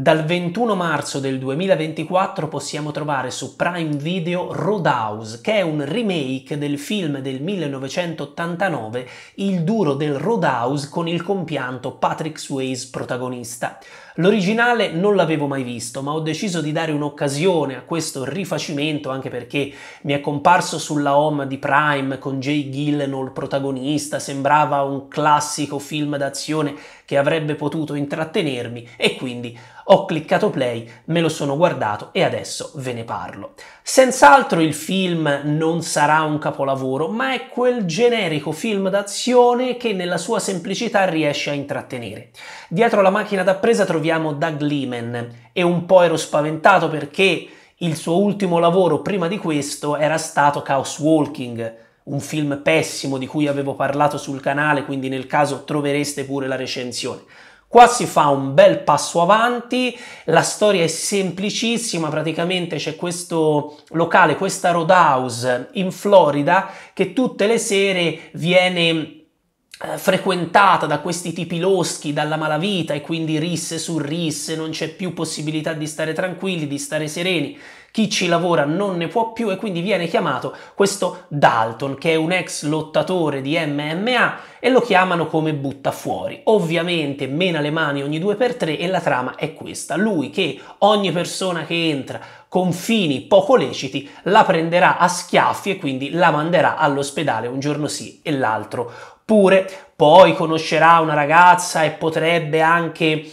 Dal 21 marzo del 2024 possiamo trovare su Prime Video Roadhouse, che è un remake del film del 1989 Il duro del Roadhouse con il compianto Patrick Swayze protagonista. L'originale non l'avevo mai visto, ma ho deciso di dare un'occasione a questo rifacimento anche perché mi è comparso sulla home di Prime con Jay Gyllenhaal protagonista, sembrava un classico film d'azione che avrebbe potuto intrattenermi e quindi ho cliccato play, me lo sono guardato e adesso ve ne parlo. Senz'altro il film non sarà un capolavoro, ma è quel generico film d'azione che nella sua semplicità riesce a intrattenere. Dietro la macchina da presa troviamo Doug Lehman e un po' ero spaventato perché il suo ultimo lavoro prima di questo era stato Chaos Walking, un film pessimo di cui avevo parlato sul canale, quindi nel caso trovereste pure la recensione. Qua si fa un bel passo avanti, la storia è semplicissima, praticamente c'è questo locale, questa roadhouse in Florida che tutte le sere viene eh, frequentata da questi tipi loschi, dalla malavita e quindi risse su risse, non c'è più possibilità di stare tranquilli, di stare sereni, chi ci lavora non ne può più e quindi viene chiamato questo Dalton, che è un ex lottatore di MMA e lo chiamano come butta fuori. Ovviamente mena le mani ogni due per tre e la trama è questa. Lui che ogni persona che entra con fini poco leciti la prenderà a schiaffi e quindi la manderà all'ospedale un giorno sì e l'altro pure. Poi conoscerà una ragazza e potrebbe anche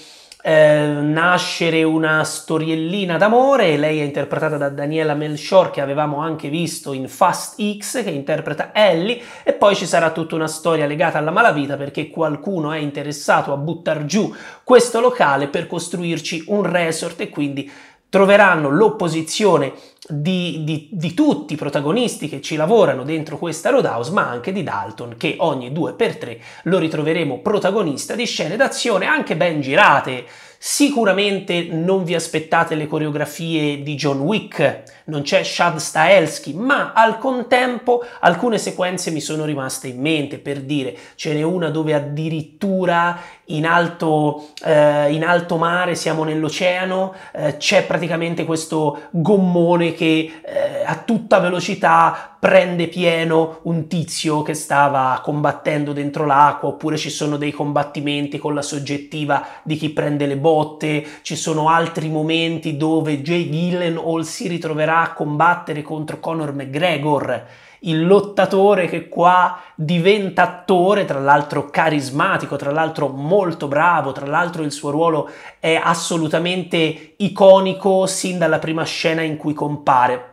eh, nascere una storiellina d'amore, lei è interpretata da Daniela Melchior che avevamo anche visto in Fast X che interpreta Ellie e poi ci sarà tutta una storia legata alla malavita perché qualcuno è interessato a buttare giù questo locale per costruirci un resort e quindi troveranno l'opposizione di, di, di, tutti i protagonisti che ci lavorano dentro questa Roadhouse, ma anche di Dalton, che ogni due per tre lo ritroveremo protagonista di scene d'azione anche ben girate. Sicuramente non vi aspettate le coreografie di John Wick, non c'è Shad Stahelski, ma al contempo alcune sequenze mi sono rimaste in mente, per dire, ce n'è una dove addirittura in alto, eh, in alto mare, siamo nell'oceano, eh, c'è praticamente questo gommone che eh, a tutta velocità prende pieno un tizio che stava combattendo dentro l'acqua, oppure ci sono dei combattimenti con la soggettiva di chi prende le botte, ci sono altri momenti dove Jay Gillenhall si ritroverà a combattere contro Conor McGregor il lottatore che qua diventa attore, tra l'altro carismatico, tra l'altro molto bravo, tra l'altro il suo ruolo è assolutamente iconico sin dalla prima scena in cui compare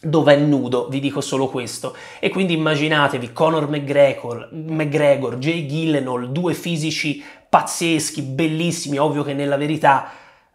dove è nudo, vi dico solo questo. E quindi immaginatevi Conor McGregor, McGregor Jay Gillenol, due fisici pazzeschi, bellissimi, ovvio che nella verità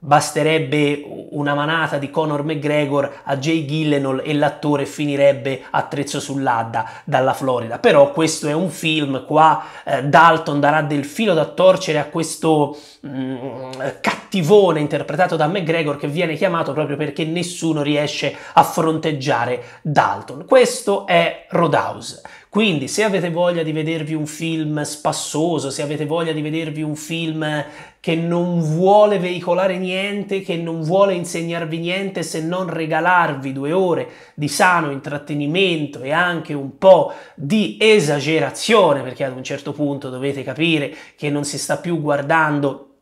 Basterebbe una manata di Conor McGregor a Jay Gillenol e l'attore finirebbe attrezzo sull'Adda dalla Florida. Però questo è un film, qua eh, Dalton darà del filo da torcere a questo mm, cattivone interpretato da McGregor che viene chiamato proprio perché nessuno riesce a fronteggiare Dalton. Questo è Roadhouse. Quindi se avete voglia di vedervi un film spassoso, se avete voglia di vedervi un film che non vuole veicolare niente, che non vuole insegnarvi niente se non regalarvi due ore di sano intrattenimento e anche un po' di esagerazione, perché ad un certo punto dovete capire che non si sta più guardando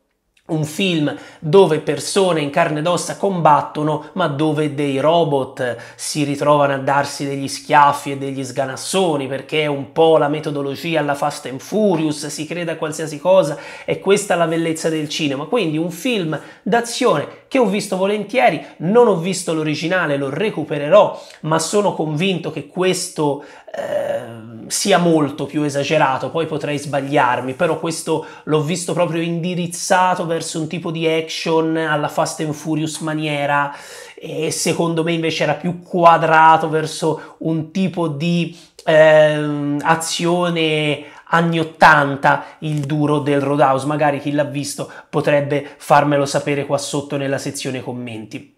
un film dove persone in carne ed ossa combattono, ma dove dei robot si ritrovano a darsi degli schiaffi e degli sganassoni, perché è un po' la metodologia alla Fast and Furious, si crede a qualsiasi cosa, è questa la bellezza del cinema. Quindi un film d'azione che ho visto volentieri, non ho visto l'originale, lo recupererò, ma sono convinto che questo Ehm, sia molto più esagerato, poi potrei sbagliarmi, però questo l'ho visto proprio indirizzato verso un tipo di action alla Fast and Furious maniera e secondo me invece era più quadrato verso un tipo di eh, azione anni 80 il duro del Roadhouse, magari chi l'ha visto potrebbe farmelo sapere qua sotto nella sezione commenti.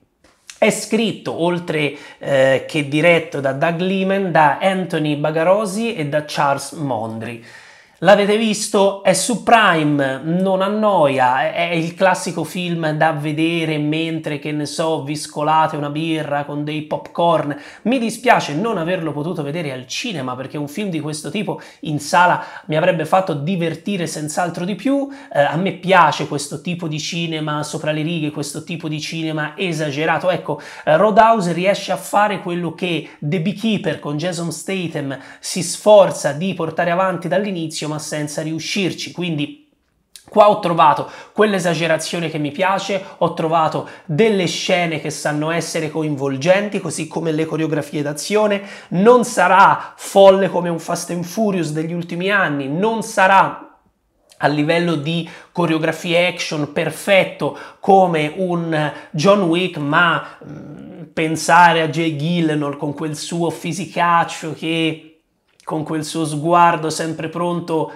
È scritto, oltre eh, che diretto da Doug Lehman, da Anthony Bagarosi e da Charles Mondri. L'avete visto? È su Prime, non annoia, è il classico film da vedere mentre, che ne so, vi scolate una birra con dei popcorn. Mi dispiace non averlo potuto vedere al cinema perché un film di questo tipo in sala mi avrebbe fatto divertire senz'altro di più. Eh, a me piace questo tipo di cinema sopra le righe, questo tipo di cinema esagerato. Ecco, eh, Roadhouse riesce a fare quello che The Beekeeper con Jason Statham si sforza di portare avanti dall'inizio, ma senza riuscirci. Quindi Qua ho trovato quell'esagerazione che mi piace, ho trovato delle scene che sanno essere coinvolgenti, così come le coreografie d'azione. Non sarà folle come un Fast and Furious degli ultimi anni, non sarà a livello di coreografie action perfetto come un John Wick, ma mh, mm, pensare a Jay Gillenor con quel suo fisicaccio che con quel suo sguardo sempre pronto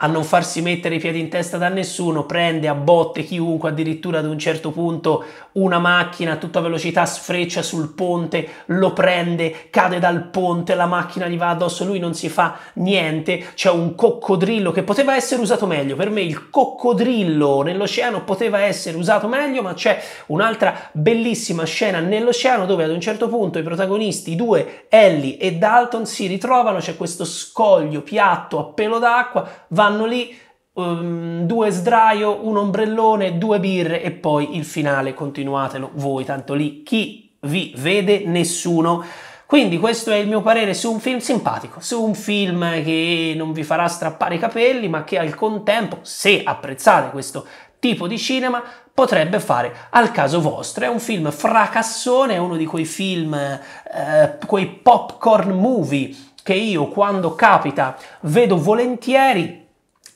a non farsi mettere i piedi in testa da nessuno, prende a botte chiunque, addirittura ad un certo punto una macchina a tutta velocità sfreccia sul ponte, lo prende, cade dal ponte, la macchina gli va addosso, lui non si fa niente, c'è un coccodrillo che poteva essere usato meglio, per me il coccodrillo nell'oceano poteva essere usato meglio, ma c'è un'altra bellissima scena nell'oceano dove ad un certo punto i protagonisti, i due Ellie e Dalton, si ritrovano, c'è questo scoglio piatto a pelo d'acqua, vanno lì, um, due sdraio, un ombrellone, due birre e poi il finale continuatelo voi, tanto lì chi vi vede nessuno. Quindi questo è il mio parere su un film simpatico, su un film che non vi farà strappare i capelli, ma che al contempo, se apprezzate questo tipo di cinema, potrebbe fare al caso vostro. È un film fracassone, è uno di quei film, eh, quei popcorn movie che io quando capita vedo volentieri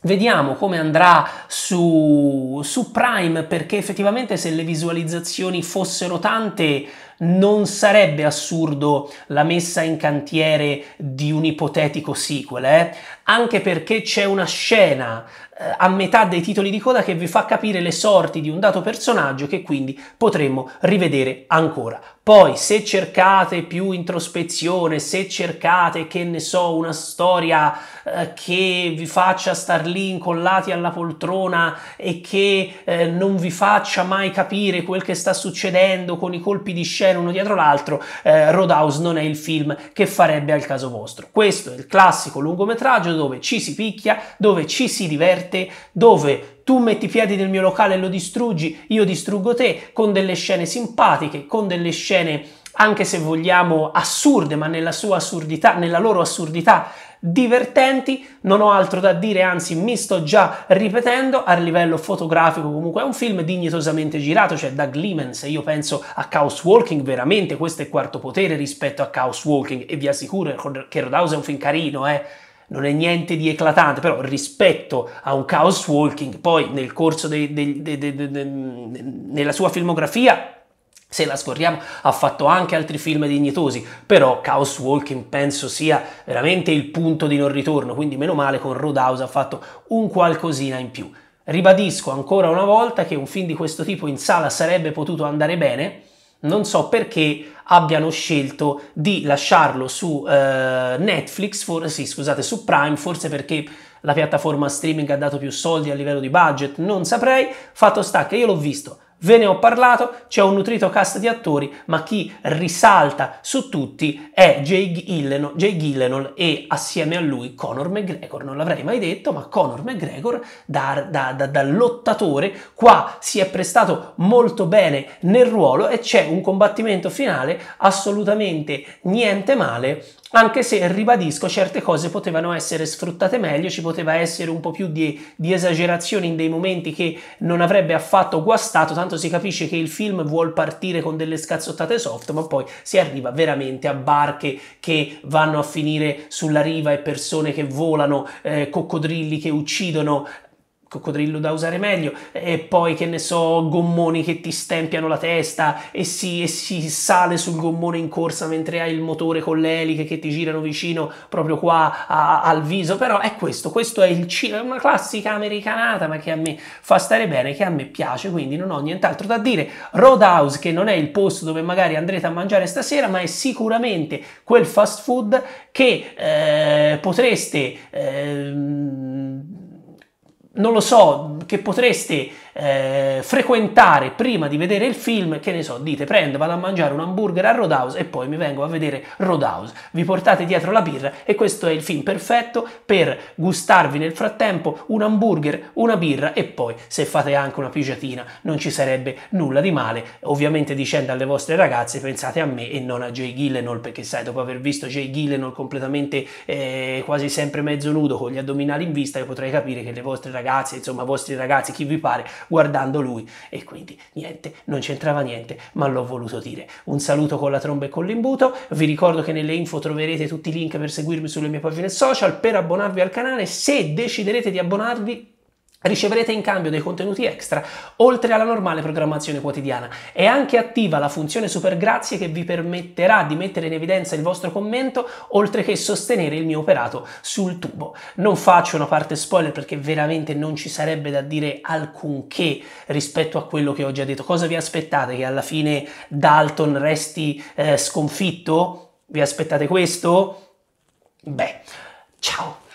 Vediamo come andrà su, su Prime perché effettivamente se le visualizzazioni fossero tante non sarebbe assurdo la messa in cantiere di un ipotetico sequel, eh? anche perché c'è una scena eh, a metà dei titoli di coda che vi fa capire le sorti di un dato personaggio che quindi potremmo rivedere ancora. Poi se cercate più introspezione, se cercate che ne so una storia eh, che vi faccia star lì incollati alla poltrona e che eh, non vi faccia mai capire quel che sta succedendo con i colpi di scena, succedere uno dietro l'altro, eh, Roadhouse non è il film che farebbe al caso vostro. Questo è il classico lungometraggio dove ci si picchia, dove ci si diverte, dove tu metti i piedi nel mio locale e lo distruggi, io distruggo te, con delle scene simpatiche, con delle scene anche se vogliamo assurde, ma nella sua assurdità, nella loro assurdità divertenti, non ho altro da dire, anzi mi sto già ripetendo, a livello fotografico comunque è un film dignitosamente girato, cioè Doug se io penso a Chaos Walking, veramente questo è quarto potere rispetto a Chaos Walking e vi assicuro che Roadhouse è un film carino, eh? non è niente di eclatante, però rispetto a un Chaos Walking, poi nel corso de, de, de, nella sua filmografia se la scorriamo, ha fatto anche altri film dignitosi, però Chaos Walking penso sia veramente il punto di non ritorno, quindi meno male con Roadhouse ha fatto un qualcosina in più. Ribadisco ancora una volta che un film di questo tipo in sala sarebbe potuto andare bene, non so perché abbiano scelto di lasciarlo su eh, Netflix, for- sì, scusate, su Prime, forse perché la piattaforma streaming ha dato più soldi a livello di budget, non saprei, fatto sta che io l'ho visto Ve ne ho parlato, c'è un nutrito cast di attori, ma chi risalta su tutti è Jay Gyllenhaal, Jay Gyllenhaal e assieme a lui Conor McGregor. Non l'avrei mai detto, ma Conor McGregor da, da, da, da lottatore qua si è prestato molto bene nel ruolo e c'è un combattimento finale assolutamente niente male anche se ribadisco certe cose potevano essere sfruttate meglio, ci poteva essere un po' più di, di, esagerazione in dei momenti che non avrebbe affatto guastato, tanto si capisce che il film vuol partire con delle scazzottate soft, ma poi si arriva veramente a barche che vanno a finire sulla riva e persone che volano, eh, coccodrilli che uccidono coccodrillo da usare meglio, e poi che ne so, gommoni che ti stempiano la testa e si, e si, sale sul gommone in corsa mentre hai il motore con le eliche che ti girano vicino proprio qua a, al viso, però è questo, questo è il, una classica americanata ma che a me fa stare bene, che a me piace, quindi non ho nient'altro da dire. Roadhouse che non è il posto dove magari andrete a mangiare stasera, ma è sicuramente quel fast food che eh, potreste... Eh, non lo so, che potreste eh, frequentare prima di vedere il film, che ne so, dite prendo, vado a mangiare un hamburger a Roadhouse e poi mi vengo a vedere Roadhouse, vi portate dietro la birra e questo è il film perfetto per gustarvi nel frattempo un hamburger, una birra e poi se fate anche una pigiatina non ci sarebbe nulla di male, ovviamente dicendo alle vostre ragazze pensate a me e non a Jay Gillenol perché sai dopo aver visto Jay Gillenol completamente eh, quasi sempre mezzo nudo con gli addominali in vista io potrei capire che le vostre ragazze, insomma i vostri ragazzi, chi vi pare guardando lui e quindi niente, non c'entrava niente, ma l'ho voluto dire. Un saluto con la tromba e con l'imbuto, vi ricordo che nelle info troverete tutti i link per seguirmi sulle mie pagine social, per abbonarvi al canale, se deciderete di abbonarvi Riceverete in cambio dei contenuti extra, oltre alla normale programmazione quotidiana. È anche attiva la funzione Super Grazie che vi permetterà di mettere in evidenza il vostro commento, oltre che sostenere il mio operato sul tubo. Non faccio una parte spoiler perché veramente non ci sarebbe da dire alcunché rispetto a quello che ho già detto. Cosa vi aspettate? Che alla fine Dalton resti eh, sconfitto? Vi aspettate questo? Beh, ciao!